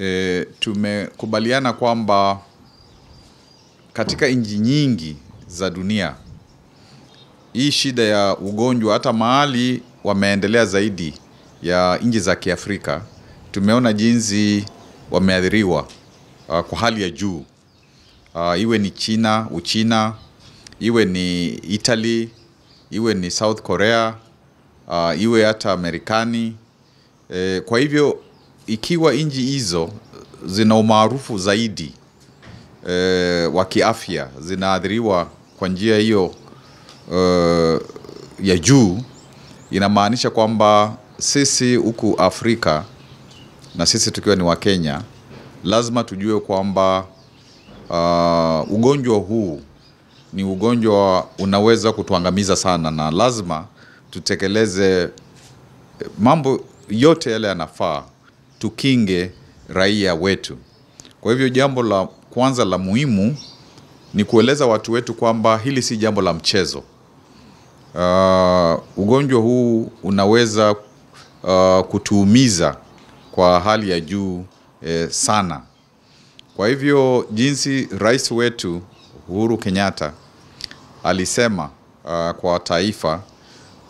e, tumekubaliana kwamba katika nchi nyingi za dunia hii shida ya ugonjwa hata mahali wameendelea zaidi ya nchi za Kiafrika, tumeona jinsi wameathiriwa uh, kwa hali ya juu uh, iwe ni China, Uchina, iwe ni Italy, iwe ni South Korea, uh, iwe hata Marekani. E, kwa hivyo ikiwa nchi hizo zina umaarufu zaidi e, wa kiafya zinaathiriwa kwa njia hiyo e, ya juu, inamaanisha kwamba sisi huku Afrika na sisi tukiwa ni Wakenya lazima tujue kwamba uh, ugonjwa huu ni ugonjwa unaweza kutuangamiza sana, na lazima tutekeleze mambo yote yale yanafaa tukinge raia wetu. Kwa hivyo jambo la kwanza la muhimu ni kueleza watu wetu kwamba hili si jambo la mchezo. Uh, ugonjwa huu unaweza uh, kutuumiza kwa hali ya juu eh, sana. Kwa hivyo jinsi rais wetu Uhuru Kenyatta alisema uh, kwa taifa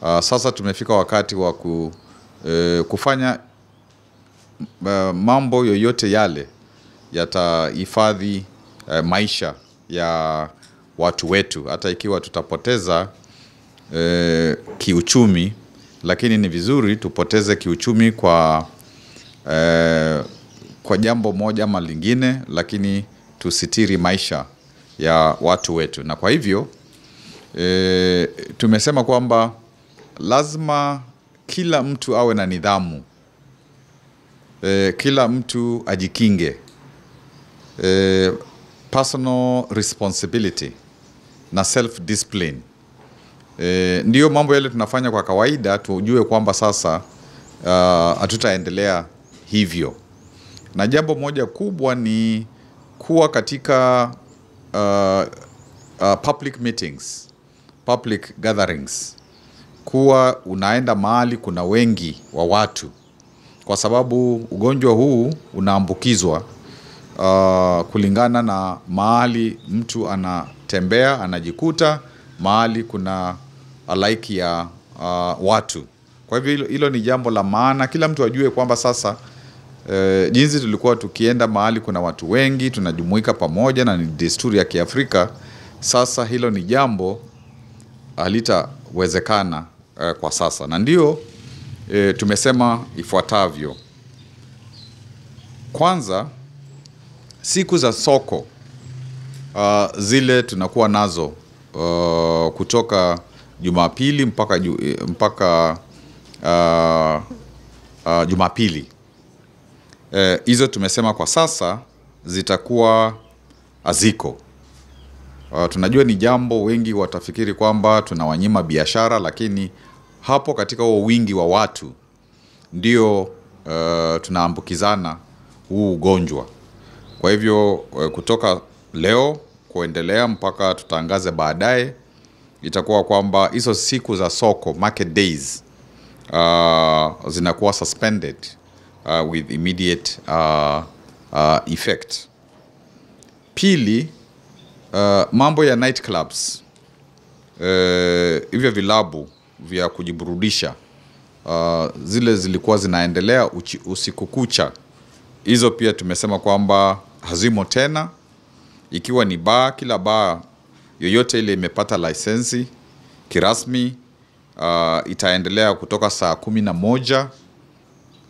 uh, sasa tumefika wakati wa ku, uh, kufanya uh, mambo yoyote yale yatahifadhi uh, maisha ya watu wetu, hata ikiwa tutapoteza uh, kiuchumi, lakini ni vizuri tupoteze kiuchumi kwa uh, kwa jambo moja ama lingine, lakini tusitiri maisha ya watu wetu. Na kwa hivyo e, tumesema kwamba lazima kila mtu awe na nidhamu eh, kila mtu ajikinge eh, personal responsibility na self discipline eh, ndio mambo yale tunafanya kwa kawaida, tujue kwamba sasa ah, hatutaendelea uh, hivyo. Na jambo moja kubwa ni kuwa katika uh, uh, public meetings, public gatherings, kuwa unaenda mahali kuna wengi wa watu kwa sababu ugonjwa huu unaambukizwa uh, kulingana na mahali mtu anatembea anajikuta, mahali kuna alaiki uh, ya uh, watu. Kwa hivyo hilo ni jambo la maana, kila mtu ajue kwamba sasa E, jinsi tulikuwa tukienda mahali kuna watu wengi tunajumuika pamoja na ni desturi ya Kiafrika. Sasa hilo ni jambo halitawezekana e, kwa sasa, na ndio e, tumesema ifuatavyo. Kwanza, siku za soko uh, zile tunakuwa nazo uh, kutoka Jumapili mpaka, ju, e, mpaka uh, uh, Jumapili e, hizo e, tumesema kwa sasa zitakuwa aziko. Uh, tunajua ni jambo wengi watafikiri kwamba tunawanyima biashara, lakini hapo katika huo wingi wa watu ndio uh, tunaambukizana huu ugonjwa. Kwa hivyo uh, kutoka leo kuendelea mpaka tutangaze baadaye, itakuwa kwamba hizo siku za soko market days uh, zinakuwa suspended uh, with immediate uh, uh, effect. Pili, uh, mambo ya night clubs uh, eh, hivyo vilabu vya kujiburudisha uh, zile zilikuwa zinaendelea uchi, usiku kucha hizo pia tumesema kwamba hazimo tena ikiwa ni baa kila baa yoyote ile imepata lisensi kirasmi uh, itaendelea kutoka saa kumi na moja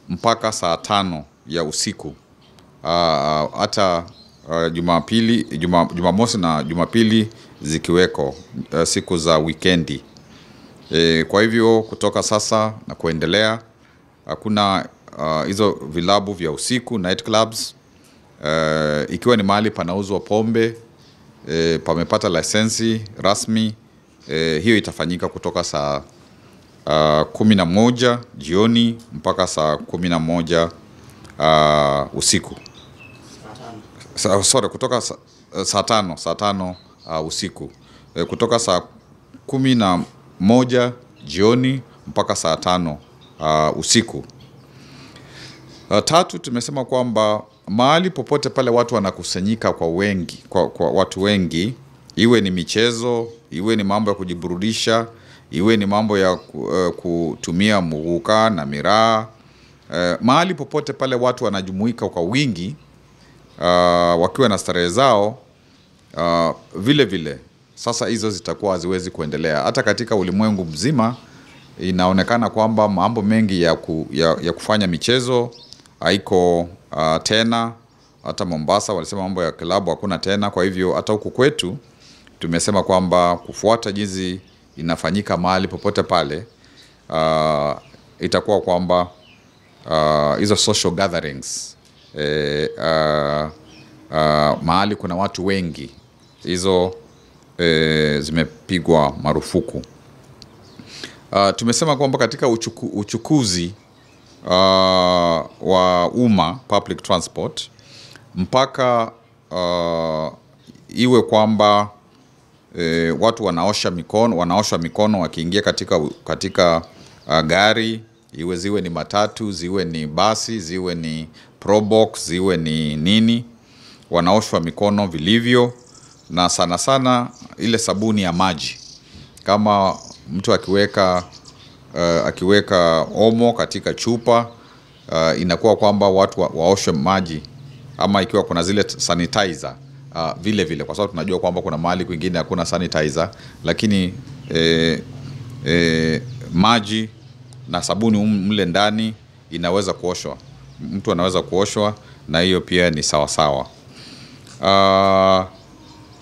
mpaka saa tano ya usiku uh, uh, hata uh, uh, Jumapili, Jumamosi na Jumapili zikiweko uh, siku za wikendi. E, kwa hivyo kutoka sasa na kuendelea hakuna hizo uh, vilabu vya usiku night clubs. Uh, ikiwa ni mahali panauzwa pombe e, pamepata lisensi rasmi e, hiyo itafanyika kutoka saa uh, kumi na moja jioni mpaka saa kumi na moja uh, usiku sa, sorry, kutoka e, saa tano saa tano uh, usiku e, kutoka saa kumi na moja jioni mpaka saa tano uh, usiku. Uh, tatu, tumesema kwamba mahali popote pale watu wanakusanyika kwa wengi, kwa, kwa watu wengi, iwe ni michezo, iwe ni mambo ya kujiburudisha, iwe ni mambo ya uh, kutumia muguka na miraa uh, mahali popote pale watu wanajumuika kwa wingi uh, wakiwa na starehe zao uh, vile vile sasa hizo zitakuwa haziwezi kuendelea. Hata katika ulimwengu mzima inaonekana kwamba mambo mengi ya, ku, ya, ya kufanya michezo haiko uh, tena. Hata Mombasa walisema mambo ya klabu hakuna tena. Kwa hivyo hata huku kwetu tumesema kwamba kufuata jinsi inafanyika mahali popote pale, uh, itakuwa kwamba ah, hizo uh, social gatherings eh, uh, uh, mahali kuna watu wengi hizo e, zimepigwa marufuku. Uh, tumesema kwamba katika uchuku, uchukuzi uh, wa umma public transport mpaka uh, iwe kwamba e, watu wanaosha mikono wanaosha mikono wakiingia katika, katika uh, gari iwe ziwe ni matatu ziwe ni basi ziwe ni probox ziwe ni nini, wanaoshwa mikono vilivyo na sana sana ile sabuni ya maji. Kama mtu akiweka uh, akiweka omo katika chupa uh, inakuwa kwamba watu wa, waoshwe maji ama ikiwa kuna zile sanitizer uh, vile vile, kwa sababu tunajua kwamba kuna mahali kwingine hakuna sanitizer, lakini eh, eh, maji na sabuni um, mle ndani inaweza kuoshwa, mtu anaweza kuoshwa na hiyo pia ni sawasawa sawa. Uh,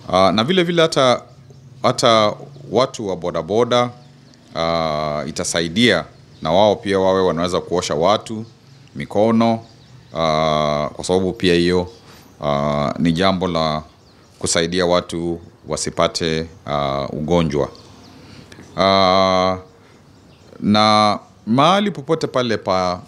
Uh, na vile vile hata hata watu wa bodaboda uh, ah, itasaidia na wao pia wawe wanaweza kuosha watu mikono uh, kwa sababu pia hiyo uh, ni jambo la kusaidia watu wasipate uh, ugonjwa uh, na mahali popote pale pa,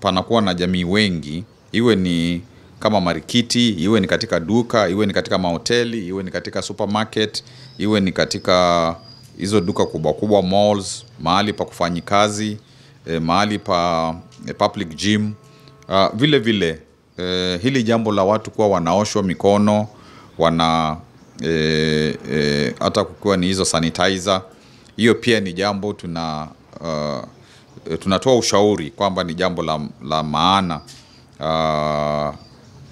panakuwa na jamii wengi iwe ni kama marikiti, iwe ni katika duka, iwe ni katika mahoteli, iwe ni katika supermarket, iwe ni katika hizo duka kubwa kubwa, malls, mahali pa kufanyi kazi e, mahali pa e, public gym uh, vile vile e, hili jambo la watu kuwa wanaoshwa mikono wana e, e, hata kukiwa ni hizo sanitizer, hiyo pia ni jambo tuna uh, tunatoa ushauri kwamba ni jambo la, la maana uh,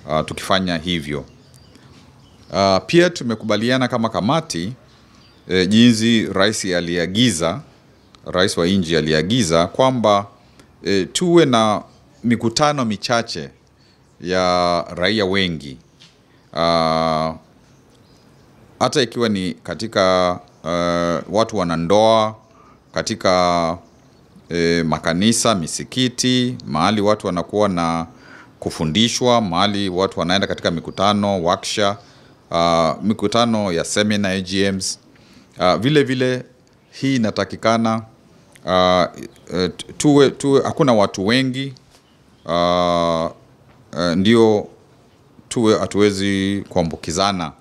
uh, tukifanya hivyo. Uh, pia tumekubaliana kama kamati eh, jinsi rais aliagiza, rais wa nji aliagiza kwamba eh, tuwe na mikutano michache ya raia wengi uh, hata ikiwa ni katika uh, watu wanandoa katika uh, makanisa, misikiti, mahali watu wanakuwa na kufundishwa mahali watu wanaenda katika mikutano waksha, uh, mikutano ya semina AGMs. Uh, vile vile hii inatakikana uh, eh, tuwe, tuwe hakuna watu wengi uh, uh, ndio tuwe hatuwezi kuambukizana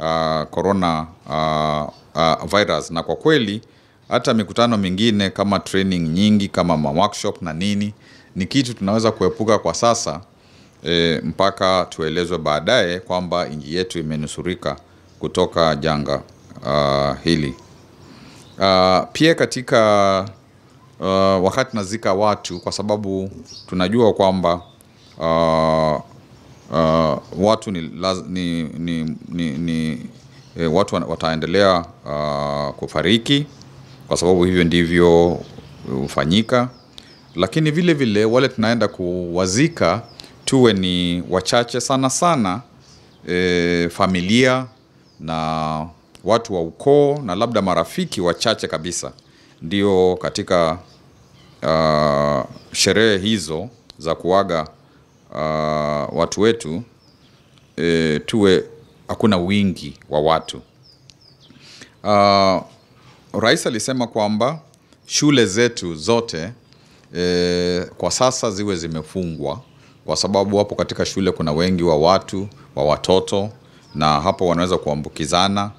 uh, corona uh, uh, virus. Na kwa kweli hata mikutano mingine kama training nyingi kama workshop na nini ni kitu tunaweza kuepuka kwa sasa e, mpaka tuelezwe baadaye kwamba nchi yetu imenusurika kutoka janga uh, hili uh, pia katika uh, wakati nazika watu, kwa sababu tunajua kwamba uh, uh, watu ni, ni, ni, ni, ni e, watu wataendelea uh, kufariki kwa sababu hivyo ndivyo hufanyika, lakini vile vile wale tunaenda kuwazika tuwe ni wachache sana sana, e, familia na watu wa ukoo na labda marafiki wachache kabisa ndio katika uh, sherehe hizo za kuaga uh, watu wetu e, tuwe hakuna wingi wa watu. Uh, Rais alisema kwamba shule zetu zote e, kwa sasa ziwe zimefungwa kwa sababu hapo katika shule kuna wengi wa watu wa watoto, na hapo wanaweza kuambukizana,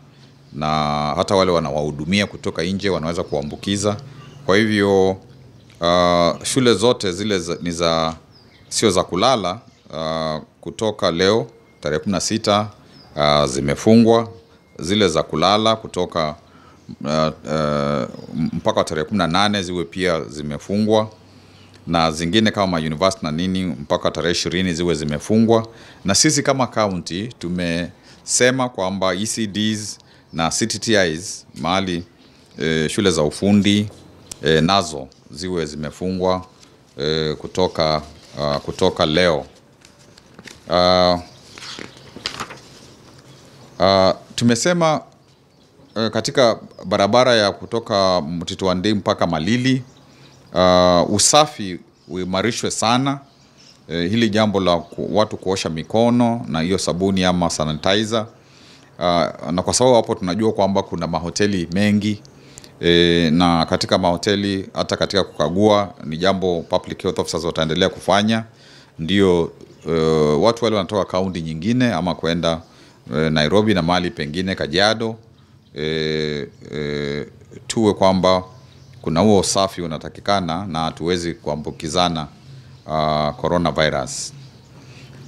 na hata wale wanawahudumia kutoka nje wanaweza kuambukiza. Kwa hivyo uh, shule zote zile za, ni za sio za kulala uh, kutoka leo tarehe sita uh, zimefungwa zile za kulala kutoka uh, uh, mpaka tarehe nane ziwe pia zimefungwa na zingine kama mauniversity na nini mpaka tarehe ishirini ziwe zimefungwa. Na sisi kama county tumesema kwamba ECDs na CTTIs mahali e, shule za ufundi e, nazo ziwe zimefungwa e, kutoka, uh, kutoka leo uh, uh, tumesema uh, katika barabara ya kutoka Mtito wa Ndei mpaka Malili Uh, usafi uimarishwe sana. eh, hili jambo la ku, watu kuosha mikono na hiyo sabuni ama sanitizer. Uh, na kwa sababu hapo tunajua kwamba kuna mahoteli mengi e, na katika mahoteli hata katika kukagua ni jambo public health officers wataendelea kufanya, ndio e, eh, watu wale wanatoka kaunti nyingine ama kwenda e, Nairobi na mali pengine Kajiado e, e, tuwe kwamba kuna huo usafi unatakikana na hatuwezi kuambukizana uh, coronavirus.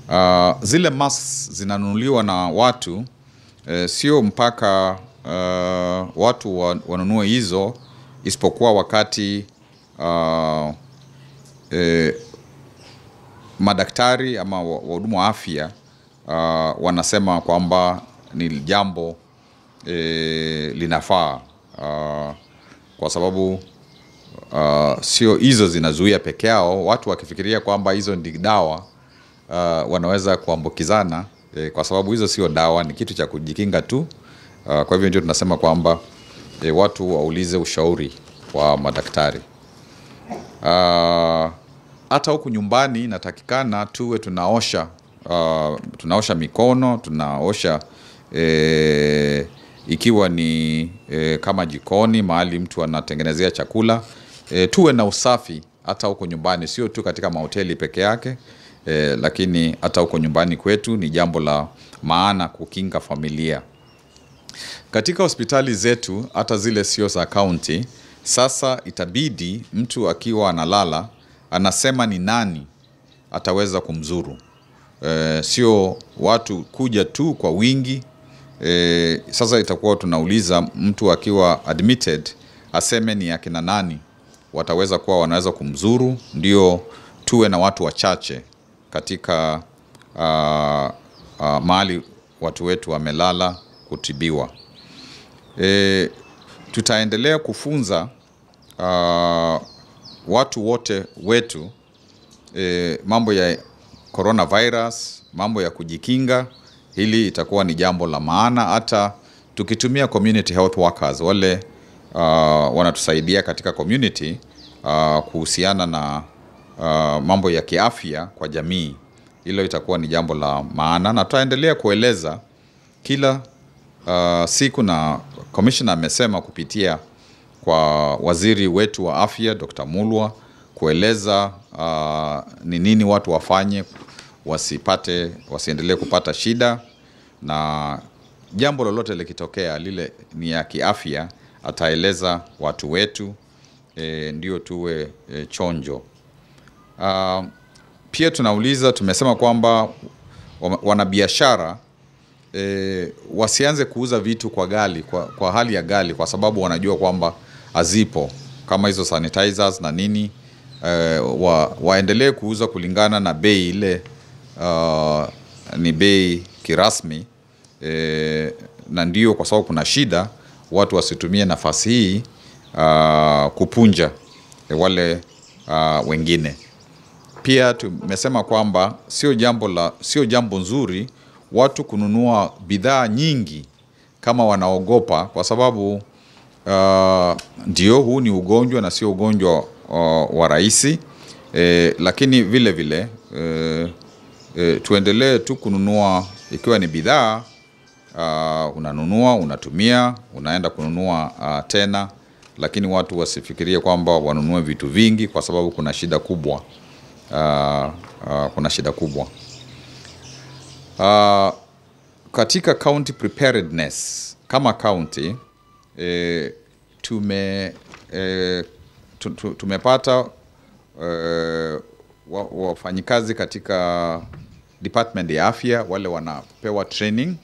Uh, zile masks zinanunuliwa na watu eh, sio mpaka uh, watu wanunue hizo, isipokuwa wakati uh, eh, madaktari ama wahudumu wa afya uh, wanasema kwamba ni jambo eh, linafaa uh, kwa sababu uh, sio hizo zinazuia peke yao. Watu wakifikiria kwamba hizo ndi dawa uh, wanaweza kuambukizana e, kwa sababu hizo sio dawa, ni kitu cha kujikinga tu. Uh, kwa hivyo ndio tunasema kwamba e, watu waulize ushauri wa madaktari. Uh, hata huku nyumbani inatakikana tuwe tunaosha uh, tunaosha mikono tunaosha eh, ikiwa ni e, kama jikoni mahali mtu anatengenezea chakula e, tuwe na usafi hata huko nyumbani, sio tu katika mahoteli peke yake e, lakini hata huko nyumbani kwetu ni jambo la maana kukinga familia. Katika hospitali zetu hata zile sio za kaunti, sasa itabidi mtu akiwa analala anasema ni nani ataweza kumzuru. E, sio watu kuja tu kwa wingi E, sasa itakuwa tunauliza mtu akiwa admitted aseme ni akina nani wataweza kuwa wanaweza kumzuru, ndio tuwe na watu wachache katika uh, uh, mahali watu wetu wamelala kutibiwa. E, tutaendelea kufunza uh, watu wote wetu e, mambo ya coronavirus, mambo ya kujikinga hili itakuwa ni jambo la maana hata tukitumia community health workers wale uh, wanatusaidia katika community uh, kuhusiana na uh, mambo ya kiafya kwa jamii. Hilo itakuwa ni jambo la maana na tutaendelea kueleza kila uh, siku, na commissioner amesema kupitia kwa waziri wetu wa afya Dr. Mulwa kueleza uh, ni nini watu wafanye wasipate wasiendelee kupata shida, na jambo lolote likitokea lile ni ya kiafya, ataeleza watu wetu e, ndio tuwe e, chonjo. Uh, pia tunauliza, tumesema kwamba wanabiashara e, wasianze kuuza vitu kwa gali kwa, kwa hali ya gali, kwa sababu wanajua kwamba hazipo kama hizo sanitizers na nini e, wa, waendelee kuuza kulingana na bei ile Uh, ni bei kirasmi e, na ndio kwa sababu kuna shida watu wasitumie nafasi hii uh, kupunja e, wale uh, wengine. Pia tumesema kwamba sio jambo la sio jambo nzuri watu kununua bidhaa nyingi kama wanaogopa, kwa sababu uh, ndio huu ni ugonjwa na sio ugonjwa uh, wa rahisi e, lakini vile vile uh, e, tuendelee tu kununua ikiwa ni bidhaa uh, unanunua unatumia unaenda kununua uh, tena, lakini watu wasifikirie kwamba wanunue vitu vingi kwa sababu kuna shida kubwa uh, uh, kuna shida kubwa uh, katika county preparedness kama county e, tume e, tumepata e, wafanyikazi katika department ya afya, wale wanapewa training,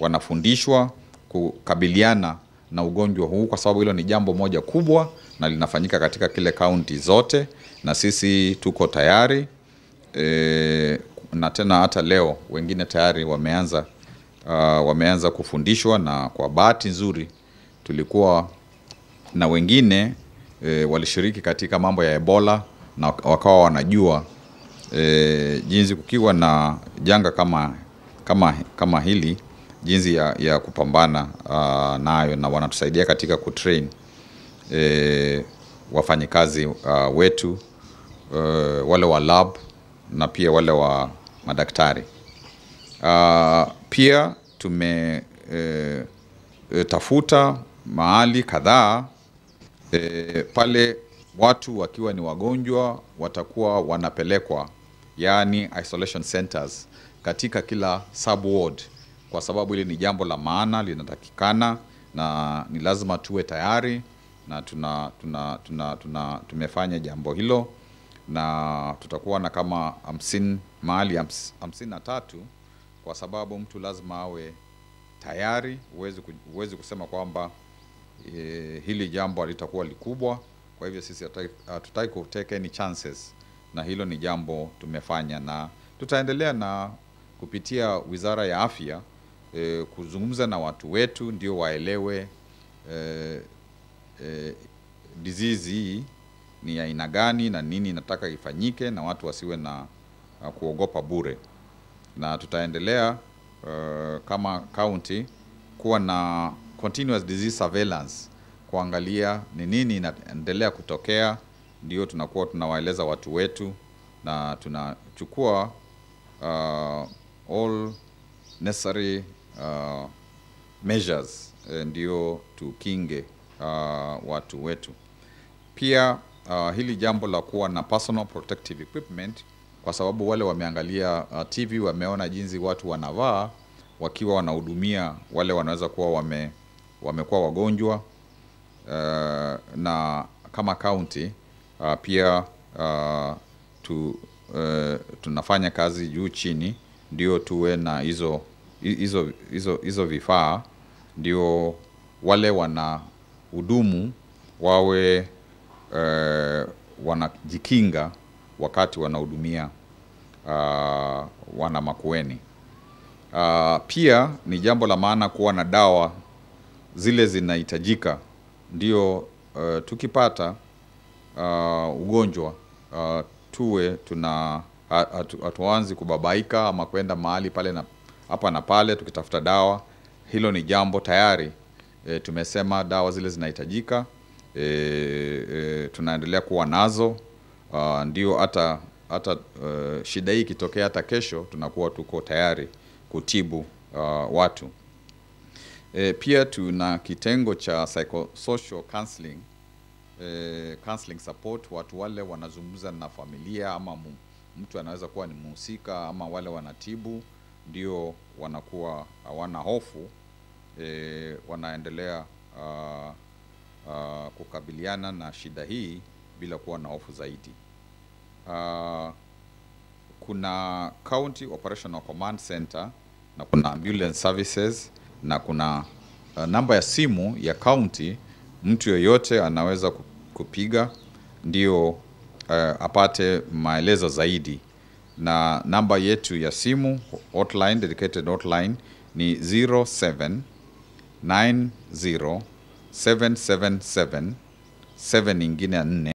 wanafundishwa kukabiliana na ugonjwa huu, kwa sababu hilo ni jambo moja kubwa na linafanyika katika kile kaunti zote, na sisi tuko tayari e, na tena hata leo wengine tayari wameanza uh, wameanza kufundishwa, na kwa bahati nzuri tulikuwa na wengine e, walishiriki katika mambo ya Ebola na wakawa wanajua e, jinsi kukiwa na janga kama, kama, kama hili jinsi ya, ya kupambana uh, nayo na wanatusaidia katika kutrain e, wafanyikazi uh, wetu uh, wale wa lab na pia wale wa madaktari uh, pia tume e, e, tafuta mahali kadhaa e, pale watu wakiwa ni wagonjwa watakuwa wanapelekwa yaani isolation centers katika kila sub ward, kwa sababu hili ni jambo la maana linatakikana, na ni lazima tuwe tayari na tuna, tuna, tuna, tuna tumefanya jambo hilo na tutakuwa na kama hamsini mahali hamsini na tatu kwa sababu mtu lazima awe tayari. Huwezi, huwezi kusema kwamba e, hili jambo litakuwa likubwa. Kwa hivyo sisi hatutaki ku any chances na hilo ni jambo tumefanya na tutaendelea na kupitia Wizara ya Afya e, kuzungumza na watu wetu ndio waelewe e, e, disease hii ni aina gani na nini inataka ifanyike, na watu wasiwe na kuogopa bure, na tutaendelea uh, kama county kuwa na continuous disease surveillance, kuangalia ni nini inaendelea kutokea ndio tunakuwa tunawaeleza watu wetu na tunachukua uh, all necessary uh, measures eh, ndio tukinge uh, watu wetu. Pia uh, hili jambo la kuwa na personal protective equipment, kwa sababu wale wameangalia uh, TV wameona jinsi watu wanavaa wakiwa wanahudumia wale wanaweza kuwa wame, wamekuwa wagonjwa uh, na kama county uh, pia uh, tu, uh, tunafanya kazi juu chini ndio tuwe na hizo hizo hizo hizo vifaa ndio wale wana hudumu wawe uh, wanajikinga wakati wanahudumia uh, wana makueni. Uh, pia ni jambo la maana kuwa na dawa zile zinahitajika, ndio uh, tukipata uh, ugonjwa uh, tuwe tuna hatuanzi kubabaika ama kwenda mahali pale na hapa na pale tukitafuta dawa. Hilo ni jambo tayari e, tumesema dawa zile zinahitajika e, e, tunaendelea kuwa nazo uh, ndio hata hata uh, shida hii ikitokea hata kesho tunakuwa tuko tayari kutibu uh, watu. E, pia tuna kitengo cha psychosocial counseling eh, counseling support, watu wale wanazungumza na familia ama mu, mtu anaweza kuwa ni mhusika ama wale wanatibu, ndio wanakuwa hawana hofu eh, wanaendelea uh, uh, kukabiliana na shida hii bila kuwa na hofu zaidi. Uh, kuna County Operational Command Center na kuna ambulance services na kuna uh, namba ya simu ya county. Mtu yoyote anaweza kupiga kupiga ndio uh, apate maelezo zaidi, na namba yetu ya simu hotline, dedicated hotline ni 777 7 ingine 4